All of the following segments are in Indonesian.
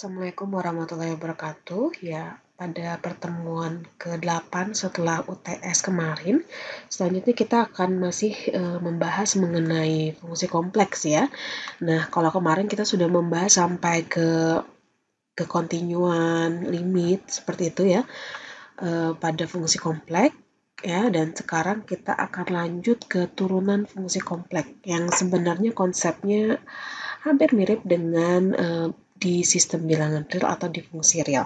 Assalamualaikum warahmatullahi wabarakatuh. Ya, pada pertemuan ke-8 setelah UTS kemarin, selanjutnya kita akan masih e, membahas mengenai fungsi kompleks ya. Nah, kalau kemarin kita sudah membahas sampai ke ke kontinuan, limit seperti itu ya. E, pada fungsi kompleks ya dan sekarang kita akan lanjut ke turunan fungsi kompleks yang sebenarnya konsepnya hampir mirip dengan e, di sistem bilangan real atau di fungsi real.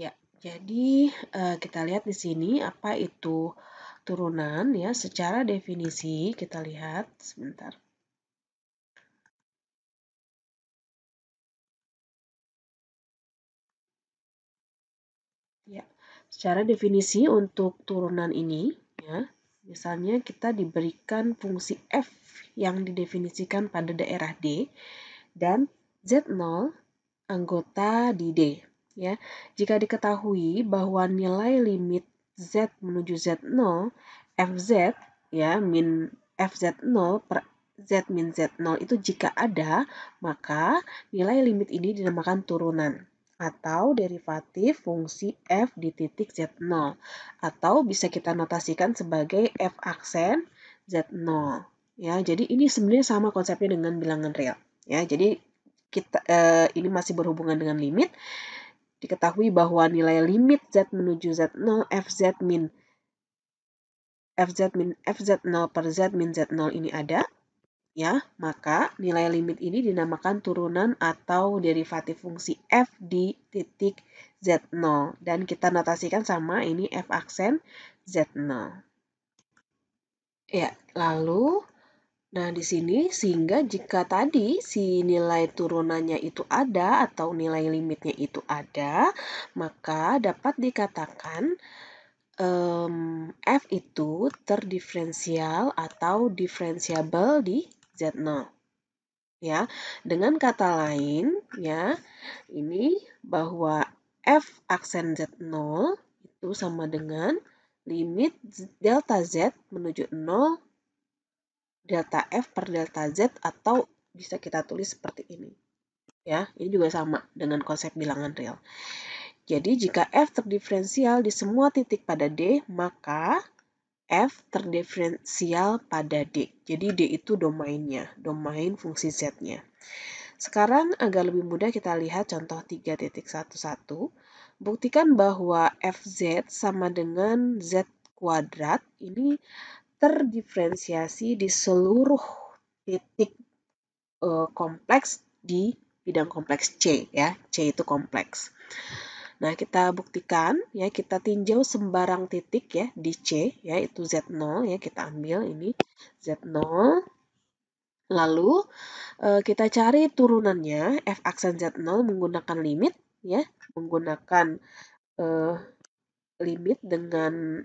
Ya, jadi uh, kita lihat di sini apa itu turunan ya secara definisi kita lihat sebentar. Ya, secara definisi untuk turunan ini ya Misalnya kita diberikan fungsi f yang didefinisikan pada daerah D dan Z0 anggota di D. Ya, jika diketahui bahwa nilai limit Z menuju Z0 FZ ya min FZ0 per Z min Z0 itu jika ada, maka nilai limit ini dinamakan turunan atau derivatif fungsi f di titik z0 atau bisa kita notasikan sebagai f aksen z0 ya jadi ini sebenarnya sama konsepnya dengan bilangan real ya jadi kita eh, ini masih berhubungan dengan limit diketahui bahwa nilai limit z menuju z0 fz min fz min fz0 per z min z0 ini ada ya, maka nilai limit ini dinamakan turunan atau derivatif fungsi f di titik z0 dan kita notasikan sama ini f aksen z0. Ya, lalu nah di sini sehingga jika tadi si nilai turunannya itu ada atau nilai limitnya itu ada, maka dapat dikatakan um, f itu terdiferensial atau diferensiabel di Z0. Ya, dengan kata lain ya, ini bahwa f aksen Z0 itu sama dengan limit delta Z menuju 0 delta F per delta Z atau bisa kita tulis seperti ini. Ya, ini juga sama dengan konsep bilangan real. Jadi jika F terdiferensial di semua titik pada D, maka F terdiferensial pada D. Jadi D itu domainnya, domain fungsi Z-nya. Sekarang agak lebih mudah kita lihat contoh 3.11. Buktikan bahwa FZ sama dengan Z kuadrat ini terdiferensiasi di seluruh titik eh, kompleks di bidang kompleks C ya. C itu kompleks. Nah, kita buktikan ya, kita tinjau sembarang titik ya di C ya itu Z0 ya kita ambil ini Z0 Lalu eh, kita cari turunannya f aksen z0 menggunakan limit ya, menggunakan uh, limit dengan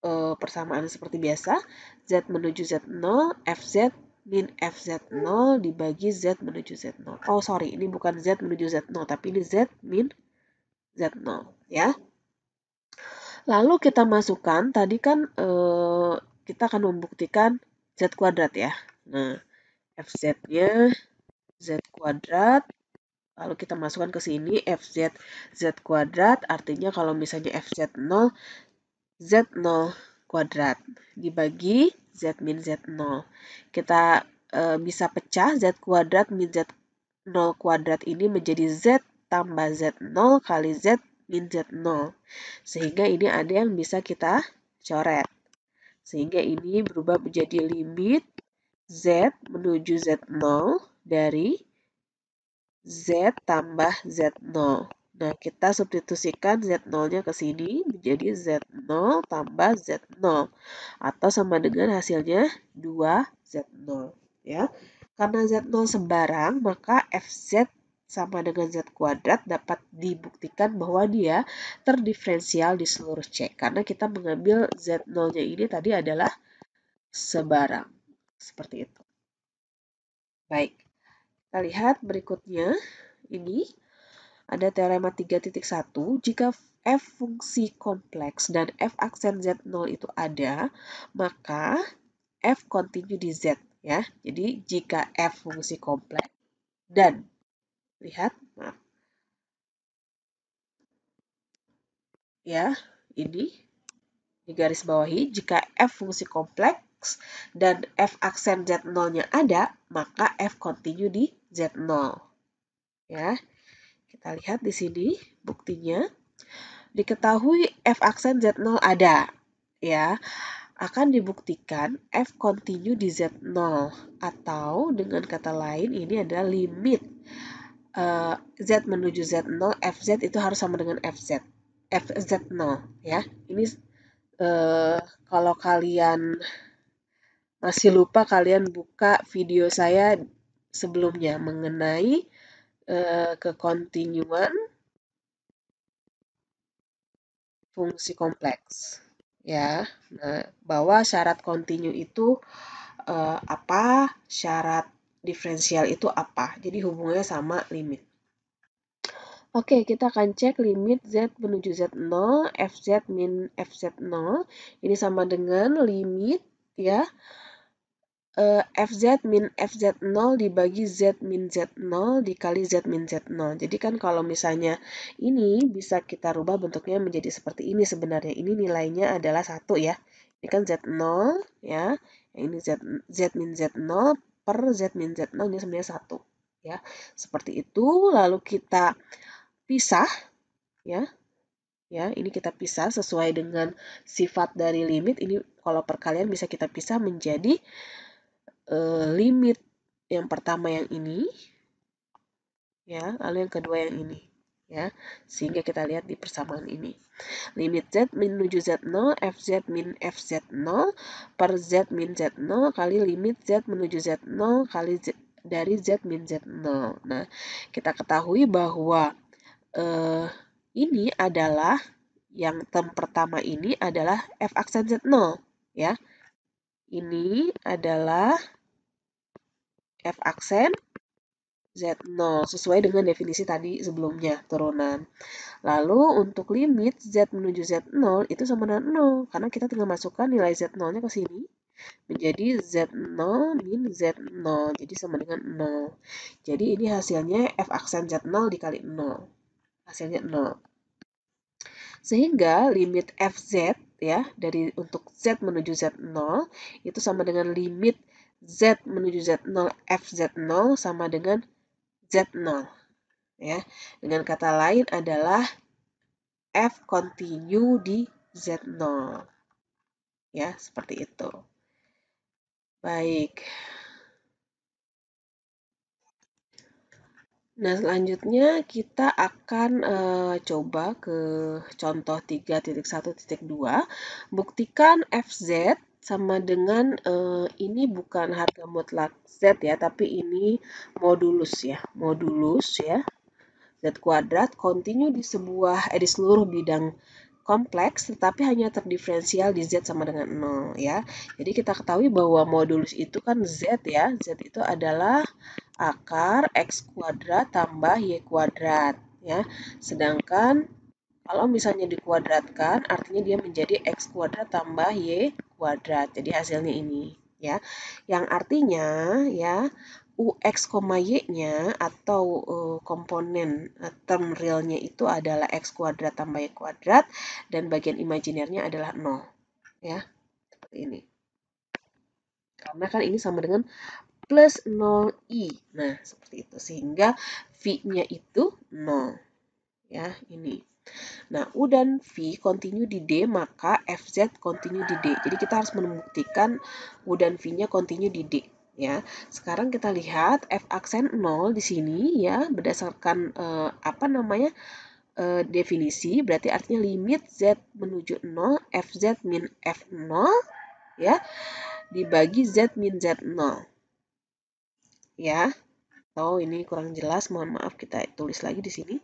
uh, persamaan seperti biasa z menuju z0 fz min fz0 dibagi z menuju z0. Oh sorry, ini bukan z menuju z0, tapi ini z min z0 ya. Lalu kita masukkan, tadi kan eh, kita akan membuktikan z kuadrat ya. Nah, fz-nya z kuadrat, lalu kita masukkan ke sini fz z kuadrat, artinya kalau misalnya fz0, z0 kuadrat dibagi z min z0. Kita e, bisa pecah z kuadrat min z0 kuadrat ini menjadi z tambah z0 kali z min z0. Sehingga ini ada yang bisa kita coret. Sehingga ini berubah menjadi limit z menuju z0 dari z tambah z0. Nah, kita substitusikan Z0-nya ke sini menjadi Z0 tambah Z0. Atau sama dengan hasilnya 2Z0. Ya. Karena Z0 sembarang, maka FZ sama dengan Z kuadrat dapat dibuktikan bahwa dia terdiferensial di seluruh C. Karena kita mengambil Z0-nya ini tadi adalah sebarang. Seperti itu. Baik, kita lihat berikutnya. Ini ada teorema 3.1, jika f fungsi kompleks dan f aksen z0 itu ada, maka f kontinu di z ya. Jadi jika f fungsi kompleks dan lihat maaf. Ya, ini di garis bawahi jika f fungsi kompleks dan f aksen z0-nya ada, maka f kontinu di z0. Ya. Kita lihat di sini buktinya. Diketahui f aksen z0 ada, ya. Akan dibuktikan f continue di z0 atau dengan kata lain ini adalah limit eh, z menuju z0 fz itu harus sama dengan fz. fz0 ya. Ini uh, kalau kalian masih lupa kalian buka video saya sebelumnya mengenai Eh, ke kontinuan fungsi kompleks ya nah bahwa syarat kontinu itu uh, apa syarat diferensial itu apa jadi hubungannya sama limit Oke, kita akan cek limit Z menuju Z0, FZ min FZ0. Ini sama dengan limit ya uh, eh, fz min fz0 dibagi z min z0 dikali z min z0. Jadi kan kalau misalnya ini bisa kita rubah bentuknya menjadi seperti ini sebenarnya. Ini nilainya adalah satu ya. Ini kan z0 ya. Ini z, z min z0 per z min z0 ini sebenarnya satu ya. Seperti itu lalu kita pisah ya. Ya, ini kita pisah sesuai dengan sifat dari limit. Ini kalau perkalian bisa kita pisah menjadi uh, limit yang pertama yang ini ya lalu yang kedua yang ini ya sehingga kita lihat di persamaan ini limit z menuju z0 fz min fz0 per z min z0 kali limit z menuju z0 kali z, dari z min z0 nah kita ketahui bahwa eh, ini adalah yang term pertama ini adalah f aksen z0 ya ini hmm. adalah F aksen Z0 sesuai dengan definisi tadi sebelumnya turunan. Lalu untuk limit Z menuju Z0 itu sama dengan 0 karena kita tinggal masukkan nilai Z0-nya ke sini menjadi Z0 min Z0 jadi sama dengan 0. Jadi ini hasilnya F aksen Z0 dikali 0. Hasilnya 0. Sehingga limit FZ ya dari untuk z menuju z0 itu sama dengan limit z menuju z0 fz0 sama dengan z0 ya dengan kata lain adalah f continue di z0 ya seperti itu baik Nah, selanjutnya kita akan e, coba ke contoh 3.1.2. Buktikan FZ sama dengan e, ini bukan harga mutlak Z ya, tapi ini modulus ya, modulus ya. Z kuadrat continue di sebuah eh, di seluruh bidang kompleks tetapi hanya terdiferensial di Z sama dengan 0 ya. Jadi kita ketahui bahwa modulus itu kan Z ya. Z itu adalah akar X kuadrat tambah Y kuadrat ya. Sedangkan kalau misalnya dikuadratkan artinya dia menjadi X kuadrat tambah Y kuadrat. Jadi hasilnya ini ya. Yang artinya ya UX, Y-nya atau uh, komponen uh, term realnya itu adalah X kuadrat tambah Y kuadrat dan bagian imajinernya adalah 0. Ya, seperti ini. Karena kan ini sama dengan plus 0i. Nah, seperti itu. Sehingga V-nya itu 0. Ya, ini. Nah, U dan V continue di D, maka FZ continue di D. Jadi kita harus membuktikan U dan V-nya continue di D ya. Sekarang kita lihat f aksen 0 di sini ya berdasarkan eh, apa namanya? eh, definisi berarti artinya limit z menuju 0 fz min f0 ya dibagi z min z0 ya. Atau oh, ini kurang jelas, mohon maaf kita tulis lagi di sini.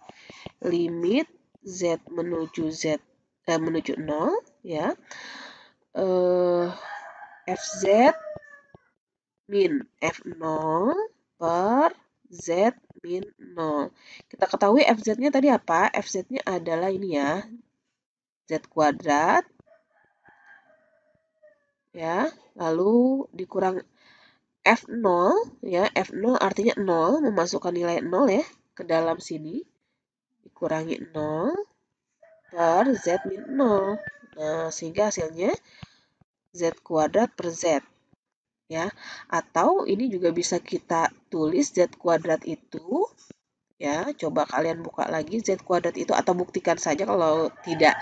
Limit z menuju z eh, menuju 0 ya. Eh fz min F0 per Z min 0. Kita ketahui FZ-nya tadi apa? FZ-nya adalah ini ya. Z kuadrat. Ya, lalu dikurang F0 ya. F0 artinya 0, memasukkan nilai 0 ya ke dalam sini. Dikurangi 0 per Z min 0. Nah, sehingga hasilnya Z kuadrat per Z ya. Atau ini juga bisa kita tulis z kuadrat itu ya. Coba kalian buka lagi z kuadrat itu atau buktikan saja kalau tidak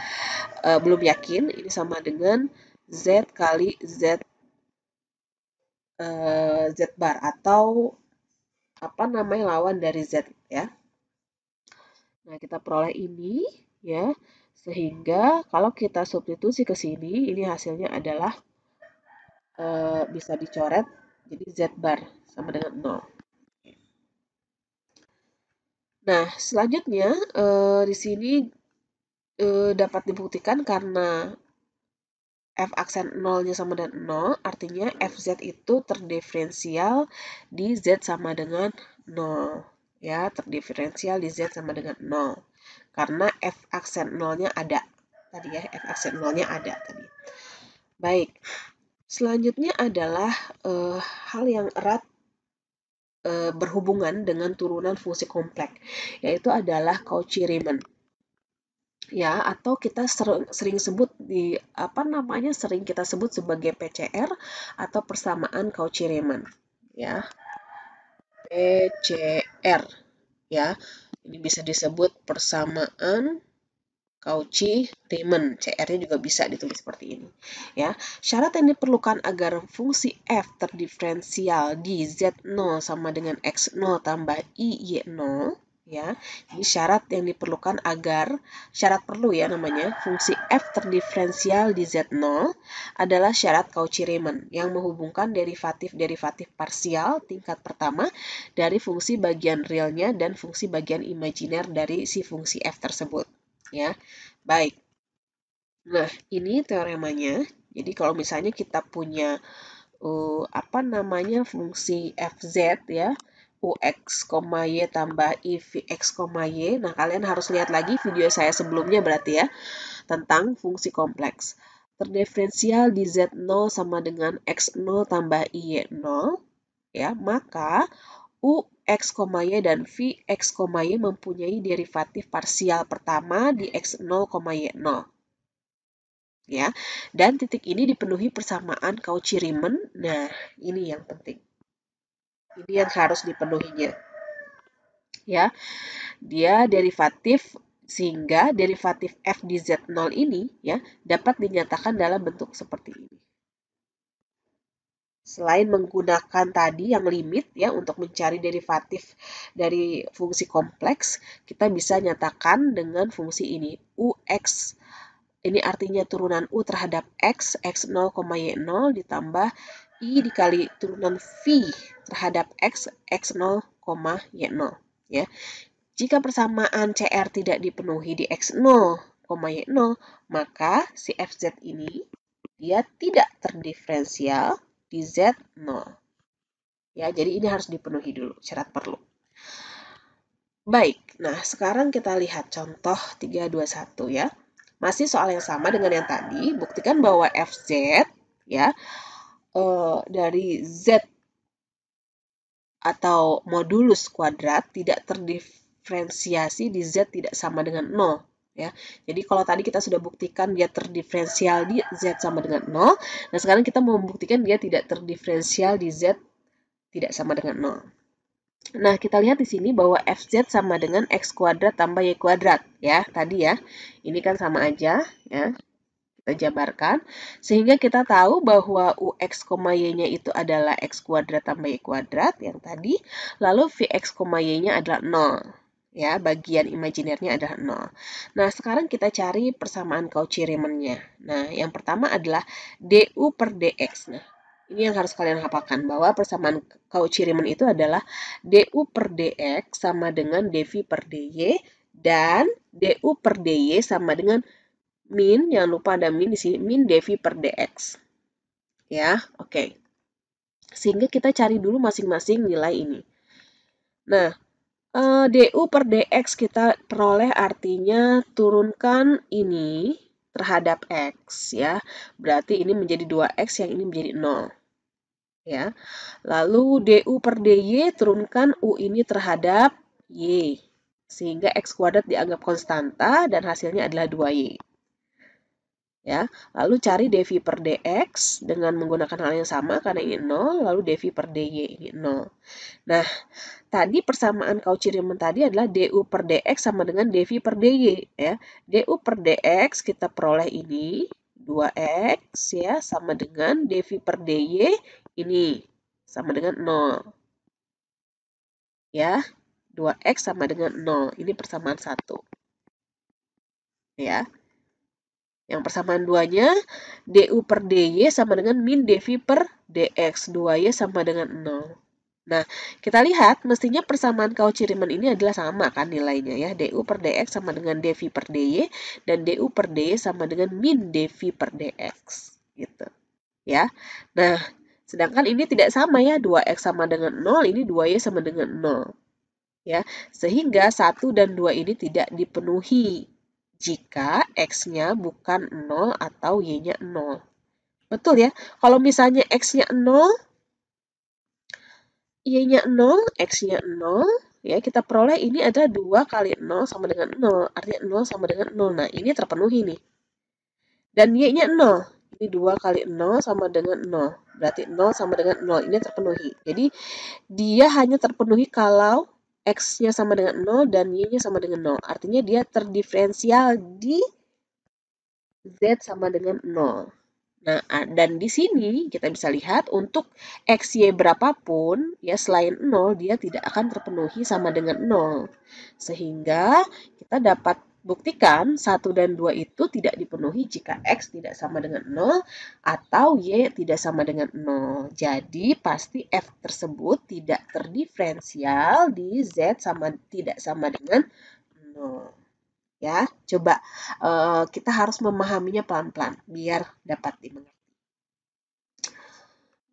e, belum yakin ini sama dengan z kali z e, z bar atau apa namanya lawan dari z ya. Nah, kita peroleh ini ya. Sehingga kalau kita substitusi ke sini ini hasilnya adalah e, bisa dicoret jadi Z bar sama dengan 0. Nah, selanjutnya e, di sini e, dapat dibuktikan karena F aksen 0-nya sama dengan 0, artinya FZ itu terdiferensial di Z sama dengan 0. Ya, terdiferensial di Z sama dengan 0. Karena F aksen 0-nya ada. Tadi ya, F aksen 0-nya ada tadi. Baik, Selanjutnya adalah uh, hal yang erat eh, berhubungan dengan turunan fungsi kompleks, yaitu adalah Cauchy Riemann. Ya, atau kita sering, sering sebut di apa namanya sering kita sebut sebagai PCR atau persamaan Cauchy Riemann, ya. PCR ya. Ini bisa disebut persamaan Cauchy Riemann CR-nya juga bisa ditulis seperti ini ya syarat yang diperlukan agar fungsi f terdiferensial di z0 sama dengan x0 tambah i y0 ya ini syarat yang diperlukan agar syarat perlu ya namanya fungsi f terdiferensial di z0 adalah syarat Cauchy Riemann yang menghubungkan derivatif derivatif parsial tingkat pertama dari fungsi bagian realnya dan fungsi bagian imajiner dari si fungsi f tersebut ya. Baik. Nah, ini teoremanya. Jadi kalau misalnya kita punya uh, apa namanya fungsi fz ya, UX, Y tambah i IVX, Y. Nah, kalian harus lihat lagi video saya sebelumnya berarti ya, tentang fungsi kompleks. Terdiferensial di Z0 sama dengan X0 tambah Y0, ya, maka U x, y dan v x, y mempunyai derivatif parsial pertama di x0, y0 ya. Dan titik ini dipenuhi persamaan Cauchy-Riemann. Nah, ini yang penting. Ini yang harus dipenuhinya. Ya. Dia derivatif sehingga derivatif f di z0 ini ya dapat dinyatakan dalam bentuk seperti ini selain menggunakan tadi yang limit ya untuk mencari derivatif dari fungsi kompleks, kita bisa nyatakan dengan fungsi ini UX. Ini artinya turunan U terhadap X, X0, Y0 ditambah I dikali turunan V terhadap X, X0, Y0. Ya. Jika persamaan CR tidak dipenuhi di X0, Y0, maka si FZ ini dia tidak terdiferensial di Z 0. Ya, jadi ini harus dipenuhi dulu syarat perlu. Baik, nah sekarang kita lihat contoh 321 ya. Masih soal yang sama dengan yang tadi, buktikan bahwa FZ ya eh, dari Z atau modulus kuadrat tidak terdiferensiasi di Z tidak sama dengan 0 ya. Jadi kalau tadi kita sudah buktikan dia terdiferensial di Z sama dengan 0, nah sekarang kita mau membuktikan dia tidak terdiferensial di Z tidak sama dengan 0. Nah, kita lihat di sini bahwa fz sama dengan x kuadrat tambah y kuadrat ya, tadi ya. Ini kan sama aja ya. Kita jabarkan sehingga kita tahu bahwa ux, y-nya itu adalah x kuadrat tambah y kuadrat yang tadi, lalu vx, y-nya adalah 0 ya bagian imajinernya adalah nol. Nah, sekarang kita cari persamaan Cauchy Riemannnya. Nah, yang pertama adalah du per dx. Nah, ini yang harus kalian hafalkan bahwa persamaan Cauchy Riemann itu adalah du per dx sama dengan dv per dy dan du per dy sama dengan min, jangan lupa ada min di sini, min dv per dx. Ya, oke. Okay. Sehingga kita cari dulu masing-masing nilai ini. Nah, uh, DU per DX kita peroleh artinya turunkan ini terhadap X ya. Berarti ini menjadi 2X yang ini menjadi 0. Ya. Lalu DU per DY turunkan U ini terhadap Y. Sehingga X kuadrat dianggap konstanta dan hasilnya adalah 2Y ya. Lalu cari dv per dx dengan menggunakan hal yang sama karena ini 0, lalu dv per dy ini 0. Nah, tadi persamaan Cauchy-Riemann tadi adalah du per dx sama dengan dv per dy ya. du per dx kita peroleh ini 2x ya sama dengan dv per dy ini sama dengan 0. Ya, 2x sama dengan 0. Ini persamaan 1. Ya. Yang persamaan duanya, DU per DY sama dengan min DV per DX. 2Y sama dengan 0. Nah, kita lihat mestinya persamaan Cauchy Riemann ini adalah sama kan nilainya ya. DU per DX sama dengan DV per DY dan DU per DY sama dengan min DV per DX gitu. Ya. Nah, sedangkan ini tidak sama ya. 2X sama dengan 0, ini 2Y sama dengan 0. Ya, sehingga 1 dan 2 ini tidak dipenuhi jika X-nya bukan 0 atau Y-nya 0. Betul ya? Kalau misalnya X-nya 0, Y-nya 0, X-nya 0, ya kita peroleh ini ada 2 kali 0 sama dengan 0. Artinya 0 sama dengan 0. Nah, ini terpenuhi nih. Dan Y-nya 0. Ini 2 kali 0 sama dengan 0. Berarti 0 sama dengan 0. Ini terpenuhi. Jadi, dia hanya terpenuhi kalau X-nya sama dengan 0 dan Y-nya sama dengan 0. Artinya dia terdiferensial di Z sama dengan 0. Nah, dan di sini kita bisa lihat untuk XY berapapun, ya selain 0, dia tidak akan terpenuhi sama dengan 0. Sehingga kita dapat Buktikan 1 dan 2 itu tidak dipenuhi jika X tidak sama dengan 0 atau Y tidak sama dengan 0. Jadi pasti F tersebut tidak terdiferensial di Z sama tidak sama dengan 0. Ya, coba uh, kita harus memahaminya pelan-pelan biar dapat dimengerti.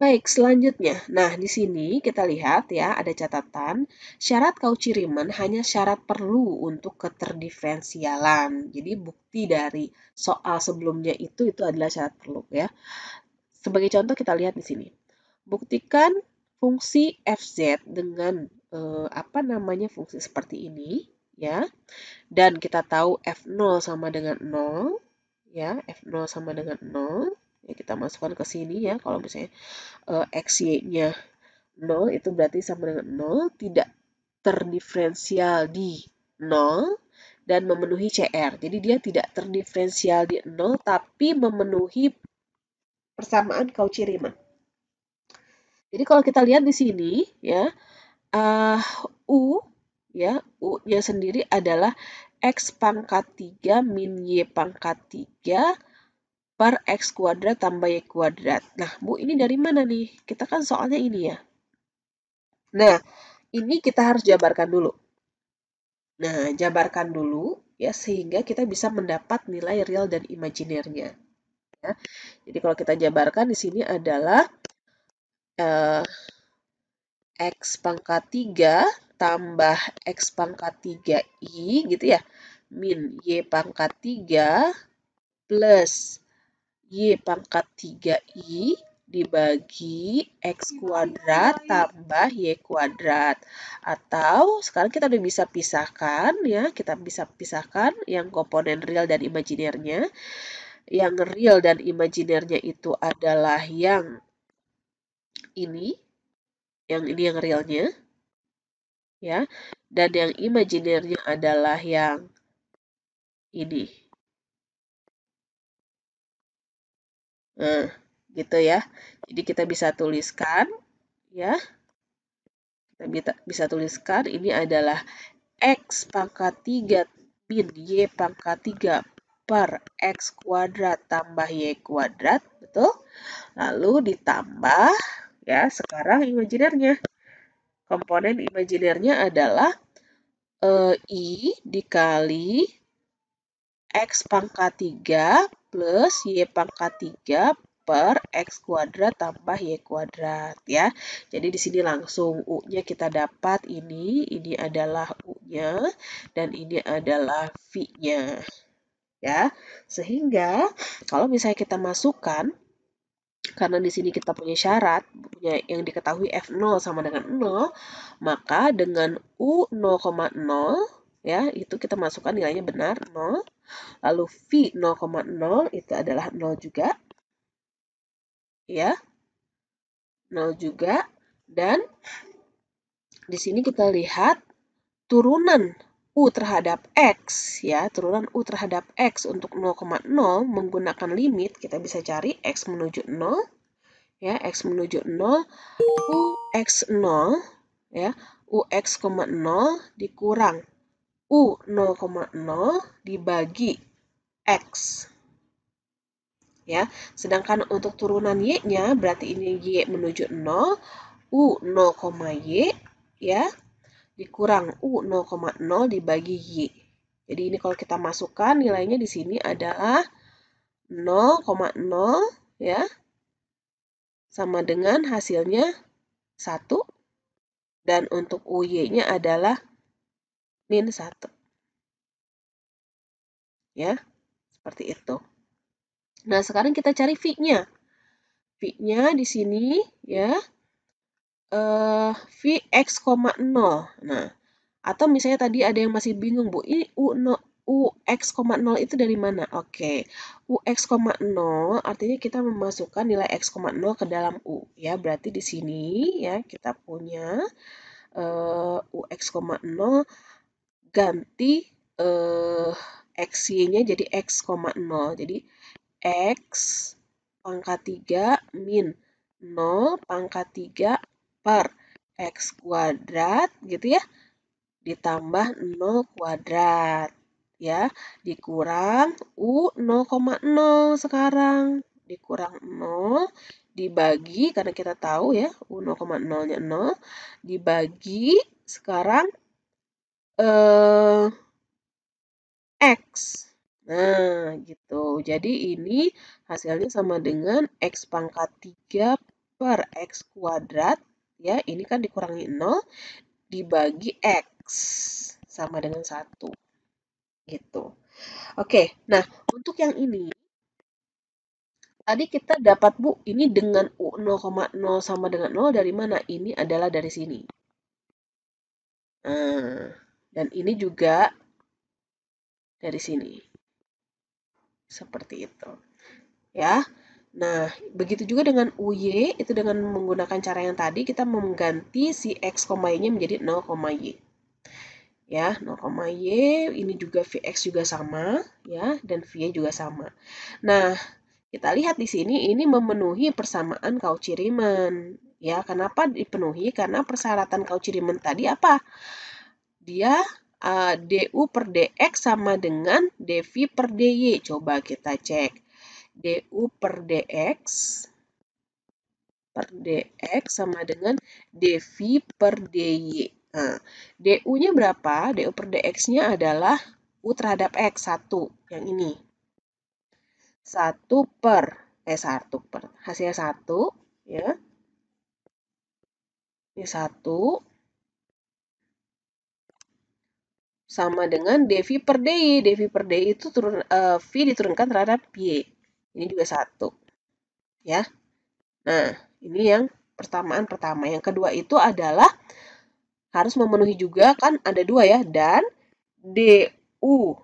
Baik, selanjutnya. Nah, di sini kita lihat ya, ada catatan. Syarat Kauci-Riemann hanya syarat perlu untuk keterdiferensialan. Jadi, bukti dari soal sebelumnya itu, itu adalah syarat perlu ya. Sebagai contoh, kita lihat di sini. Buktikan fungsi fz dengan eh, apa namanya fungsi seperti ini ya. Dan kita tahu f0 sama dengan 0 ya, f0 sama dengan 0 ya kita masukkan ke sini ya kalau misalnya uh, eh, y nya 0 itu berarti sama dengan 0 tidak terdiferensial di 0 dan memenuhi CR. Jadi dia tidak terdiferensial di 0 tapi memenuhi persamaan Cauchy Riemann. Jadi kalau kita lihat di sini ya uh, U ya U-nya sendiri adalah X pangkat 3 min Y pangkat 3 per X kuadrat tambah Y kuadrat. Nah, Bu, ini dari mana nih? Kita kan soalnya ini ya. Nah, ini kita harus jabarkan dulu. Nah, jabarkan dulu ya sehingga kita bisa mendapat nilai real dan imajinernya. Ya. Jadi kalau kita jabarkan di sini adalah eh, x pangkat 3 tambah x pangkat 3i gitu ya min y pangkat 3 plus Y pangkat 3I dibagi X kuadrat tambah Y kuadrat. Atau sekarang kita udah bisa pisahkan ya, kita bisa pisahkan yang komponen real dan imajinernya. Yang real dan imajinernya itu adalah yang ini, yang ini yang realnya. Ya, dan yang imajinernya adalah yang ini. e, gitu ya. Jadi kita bisa tuliskan ya. Kita bisa, bisa tuliskan ini adalah X pangkat 3 min Y pangkat 3 per X kuadrat tambah Y kuadrat, betul? Lalu ditambah, ya sekarang imajinernya. Komponen imajinernya adalah e, I dikali X pangkat 3 plus Y pangkat 3 per X kuadrat tambah Y kuadrat ya. Jadi di sini langsung U-nya kita dapat ini, ini adalah U-nya dan ini adalah V-nya. Ya. Sehingga kalau misalnya kita masukkan karena di sini kita punya syarat punya yang diketahui F0 sama dengan 0, maka dengan U 0,0 ya itu kita masukkan nilainya benar 0 lalu V 0,0 itu adalah 0 juga ya 0 juga dan di sini kita lihat turunan U terhadap X ya turunan U terhadap X untuk 0,0 menggunakan limit kita bisa cari X menuju 0 ya X menuju 0 U X 0 ya U UX,0 dikurang U 0,0 dibagi X. Ya, sedangkan untuk turunan Y-nya berarti ini Y menuju 0, U 0, Y ya, dikurang U 0,0 dibagi Y. Jadi ini kalau kita masukkan nilainya di sini adalah 0,0 ya. Sama dengan hasilnya 1 dan untuk UY-nya adalah min 1. Ya, seperti itu. Nah, sekarang kita cari V-nya. V-nya di sini, ya, uh, x, 0. Nah, atau misalnya tadi ada yang masih bingung, Bu, ini U, no, x, 0 itu dari mana? Oke, okay. x, 0 artinya kita memasukkan nilai X, 0 ke dalam U. Ya, berarti di sini ya kita punya uh, x, 0 ganti eh, x y nya jadi X, 0. Jadi X pangkat 3 min 0 pangkat 3 per X kuadrat gitu ya. Ditambah 0 kuadrat ya. Dikurang U 0,0 sekarang. Dikurang 0 dibagi karena kita tahu ya U 0,0 nya 0 dibagi sekarang eh, X. Nah, gitu. Jadi ini hasilnya sama dengan X pangkat 3 per X kuadrat. Ya, ini kan dikurangi 0 dibagi X sama dengan 1. Gitu. Oke, nah untuk yang ini tadi kita dapat Bu, ini dengan U 0,0 sama dengan 0 dari mana? Ini adalah dari sini. Nah, dan ini juga dari sini. Seperti itu. Ya. Nah, begitu juga dengan UY, itu dengan menggunakan cara yang tadi, kita mengganti si X, Y-nya menjadi 0, Y. Ya, 0, Y, ini juga VX juga sama, ya, dan VY juga sama. Nah, kita lihat di sini, ini memenuhi persamaan Cauchy-Riemann. Ya, kenapa dipenuhi? Karena persyaratan Cauchy-Riemann tadi apa? dia uh, DU per DX sama dengan DV per DY. Coba kita cek. DU per DX per DX sama dengan DV per DY. Nah, DU-nya berapa? DU per DX-nya adalah U terhadap X, 1. Yang ini. 1 per, eh 1 per, hasilnya 1, ya. Ini 1, sama dengan devi per dy Devi per dy itu turun uh, eh, v diturunkan terhadap y. Ini juga satu, ya. Nah, ini yang pertamaan pertama. Yang kedua itu adalah harus memenuhi juga kan ada dua ya dan du.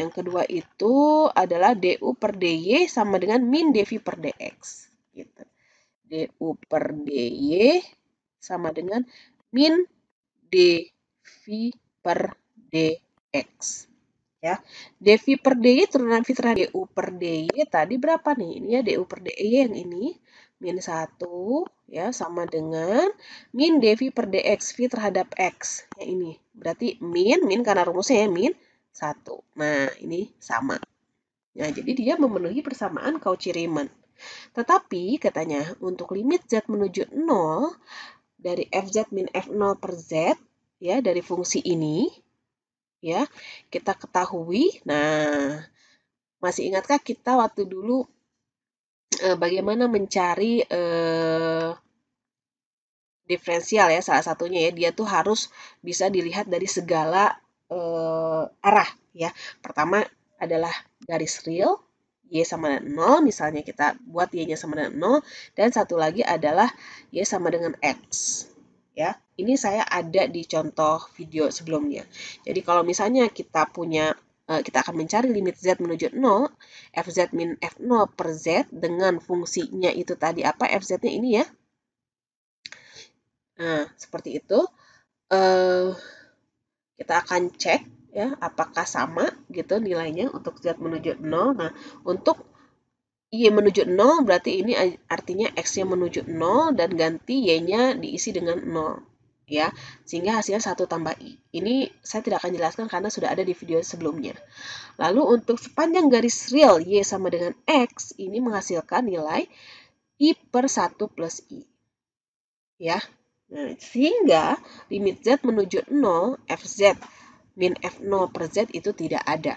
Yang kedua itu adalah DU per DY sama dengan min DV per DX. Gitu. DU per DY sama dengan min DY V per dx. Ya, dv per dy turunan v terhadap du per dy tadi berapa nih? Ini ya du per dy yang ini min 1 ya sama dengan min dv per dx v terhadap x ya ini. Berarti min min karena rumusnya ya min 1. Nah, ini sama. Nah, jadi dia memenuhi persamaan Cauchy-Riemann. Tetapi katanya untuk limit z menuju 0 dari fz min f0 per z ya dari fungsi ini ya kita ketahui nah masih ingatkah kita waktu dulu eh, bagaimana mencari eh, diferensial ya salah satunya ya dia tuh harus bisa dilihat dari segala eh, arah ya pertama adalah garis real Y sama dengan 0, misalnya kita buat Y-nya sama dengan 0, dan satu lagi adalah Y sama dengan X. ya ini saya ada di contoh video sebelumnya. Jadi kalau misalnya kita punya eh, kita akan mencari limit z menuju 0, fz min f0 per z dengan fungsinya itu tadi apa fz-nya ini ya. Nah, seperti itu. Eh, kita akan cek ya apakah sama gitu nilainya untuk z menuju 0. Nah, untuk y menuju 0 berarti ini artinya x-nya menuju 0 dan ganti y-nya diisi dengan 0 ya sehingga hasilnya satu tambah i ini saya tidak akan jelaskan karena sudah ada di video sebelumnya lalu untuk sepanjang garis real y sama dengan x ini menghasilkan nilai i per satu plus i ya nah, sehingga limit z menuju 0 fz min f0 per z itu tidak ada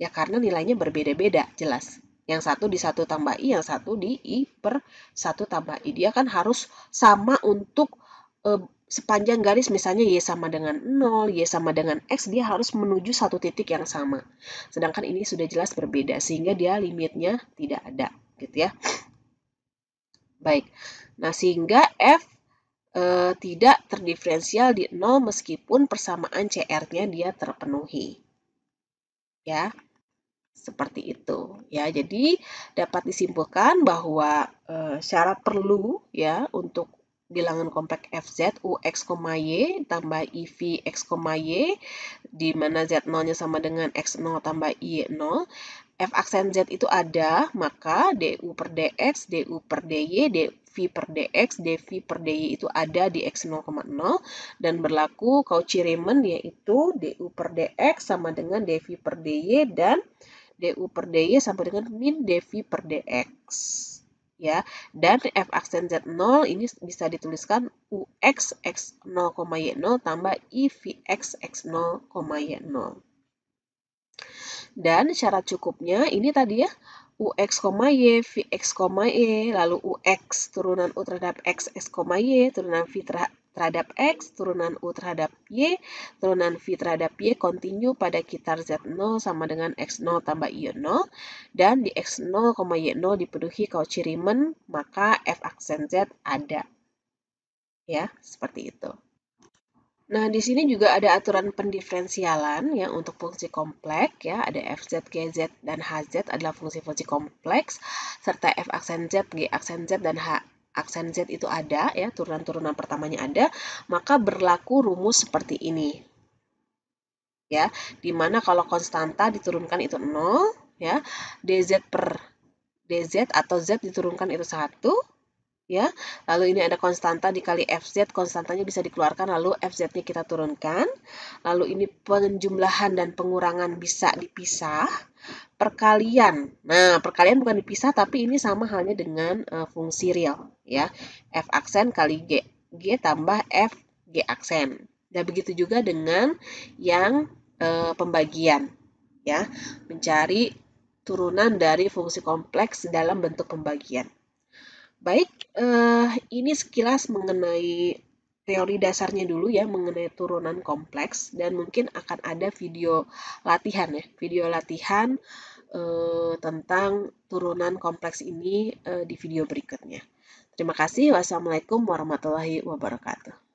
ya karena nilainya berbeda-beda jelas yang satu di satu tambah i yang satu di i per satu tambah i dia kan harus sama untuk eh, sepanjang garis misalnya Y sama dengan 0, Y sama dengan X, dia harus menuju satu titik yang sama. Sedangkan ini sudah jelas berbeda, sehingga dia limitnya tidak ada. gitu ya. Baik, nah sehingga F e, tidak terdiferensial di 0 meskipun persamaan CR-nya dia terpenuhi. Ya, seperti itu ya jadi dapat disimpulkan bahwa e, syarat perlu ya untuk bilangan komplek fz ux, y tambah iv x, y di mana z 0 nya sama dengan x 0 tambah y 0 f aksen z itu ada maka du per dx du per dy dv per dx dv per dy itu ada di x 0,0 dan berlaku Cauchy Riemann yaitu du per dx sama dengan dv per dy dan du per dy sama dengan min dv per dx ya. Dan f aksen z0 ini bisa dituliskan ux x0, y0 tambah ivx x0, y0. Dan syarat cukupnya ini tadi ya, UX, Y, VX, Y, lalu UX turunan U terhadap x, Y, turunan V terhadap terhadap X, turunan U terhadap Y, turunan V terhadap Y kontinu pada kitar Z0 sama dengan X0 tambah Y0, dan di X0, Y0 dipenuhi Cauchy Riemann, maka F aksen Z ada. Ya, seperti itu. Nah, di sini juga ada aturan pendiferensialan ya untuk fungsi kompleks ya, ada fz, gz dan hz adalah fungsi-fungsi kompleks serta f aksen z, g aksen z dan h aksen Z itu ada, ya turunan-turunan pertamanya ada, maka berlaku rumus seperti ini. Ya, dimana kalau konstanta diturunkan itu 0, ya, dz per dz atau z diturunkan itu 1, ya. Lalu ini ada konstanta dikali fz, konstantanya bisa dikeluarkan lalu fz-nya kita turunkan. Lalu ini penjumlahan dan pengurangan bisa dipisah. Perkalian. Nah, perkalian bukan dipisah tapi ini sama halnya dengan uh, fungsi real ya. F aksen kali G. G tambah F G aksen. Dan begitu juga dengan yang uh, pembagian ya, mencari turunan dari fungsi kompleks dalam bentuk pembagian. Baik, eh, ini sekilas mengenai teori dasarnya dulu ya mengenai turunan kompleks dan mungkin akan ada video latihan ya, video latihan eh, tentang turunan kompleks ini eh, di video berikutnya. Terima kasih. Wassalamualaikum warahmatullahi wabarakatuh.